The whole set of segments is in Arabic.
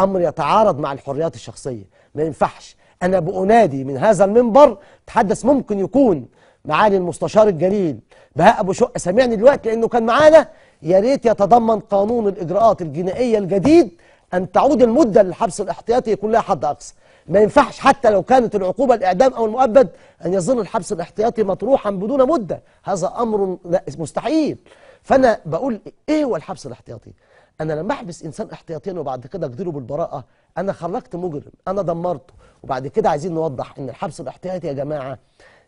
امر يتعارض مع الحريات الشخصيه ما ينفعش انا بانادي من هذا المنبر تحدث ممكن يكون معالي المستشار الجليل بهاء ابو شقه سامعني دلوقتي لانه كان معانا يا ريت يتضمن قانون الاجراءات الجنائيه الجديد ان تعود المده للحبس الاحتياطي يكون لها حد اقصى ما ينفعش حتى لو كانت العقوبه الاعدام او المؤبد ان يظل الحبس الاحتياطي مطروحا بدون مده هذا امر مستحيل فانا بقول ايه هو الحبس الاحتياطي أنا لما أحبس إنسان احتياطيا وبعد كده أجدره بالبراءة أنا خرجت مجرم أنا دمرته وبعد كده عايزين نوضح إن الحبس الاحتياطي يا جماعة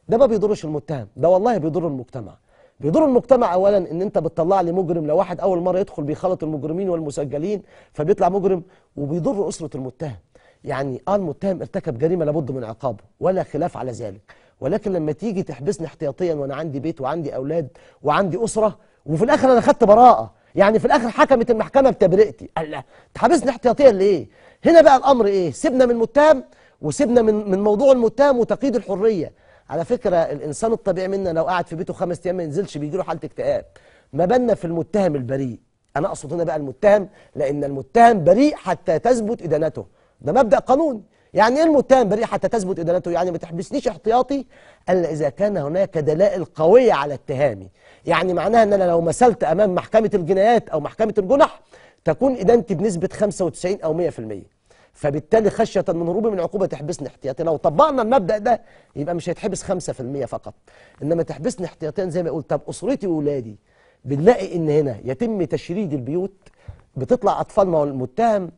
ده ما بيضرش المتهم ده والله بيضر المجتمع بيضر المجتمع اولا ان انت بتطلع لي مجرم لو واحد اول مره يدخل بيخلط المجرمين والمسجلين فبيطلع مجرم وبيضر اسره المتهم يعني اه المتهم ارتكب جريمه لابد من عقابه ولا خلاف على ذلك ولكن لما تيجي تحبسني احتياطيا وانا عندي بيت وعندي اولاد وعندي اسره وفي الاخر انا خدت براءه يعني في الاخر حكمت المحكمه بتبرئتي قال لا تحبسني احتياطيا ليه هنا بقى الامر ايه سيبنا من المتهم وسيبنا من من موضوع المتهم وتقييد الحريه على فكره الانسان الطبيعي منا لو قعد في بيته خمس ايام ما ينزلش بيجي له حاله اكتئاب ما بالنا في المتهم البريء انا اقصد هنا بقى المتهم لان المتهم بريء حتى تثبت ادانته ده مبدا قانوني يعني ايه المتهم بريء حتى تثبت ادانته يعني ما تحبسنيش احتياطي الا اذا كان هناك دلائل قويه على اتهامي يعني معناها ان انا لو مثلت امام محكمه الجنايات او محكمه الجنح تكون ادانتي بنسبه 95 او 100% فبالتالي خشيه من هروبي من عقوبه تحبسني احتياطي لو طبقنا المبدا ده يبقى مش هيتحبس 5% فقط انما تحبسني احتياطيا زي ما قلت طب اسرتي واولادي بنلاقي ان هنا يتم تشريد البيوت بتطلع اطفال ما هو المتهم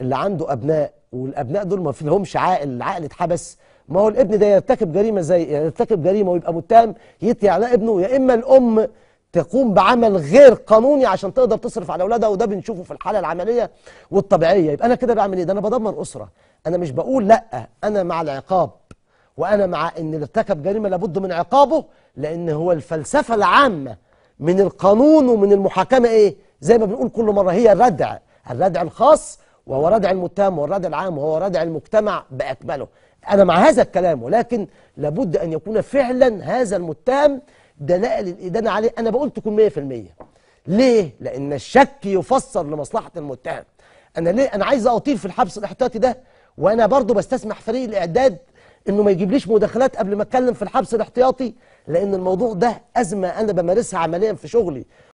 اللي عنده ابناء والابناء دول ما فيهمش عاقل العقل اتحبس ما هو الابن ده يرتكب جريمه زي يرتكب جريمه ويبقى متهم يتي على ابنه يا اما الام تقوم بعمل غير قانوني عشان تقدر تصرف على اولادها وده بنشوفه في الحاله العمليه والطبيعيه يبقى انا كده بعمل ايه ده انا بدمر اسره انا مش بقول لا انا مع العقاب وانا مع ان اللي ارتكب جريمه لابد من عقابه لان هو الفلسفه العامه من القانون ومن المحاكمه ايه زي ما بنقول كل مره هي الردع الردع الخاص وهو ردع المتهم والردع العام وهو ردع المجتمع بأكمله أنا مع هذا الكلام ولكن لابد أن يكون فعلا هذا المتهم ده نقل الإدانة عليه أنا بقول تكون 100% ليه؟ لأن الشك يفسر لمصلحة المتهم أنا ليه أنا عايز أطير في الحبس الاحتياطي ده وأنا برضه بستسمح فريق الإعداد إنه ما يجيبليش مداخلات قبل ما أتكلم في الحبس الاحتياطي لأن الموضوع ده أزمة أنا بمارسها عمليا في شغلي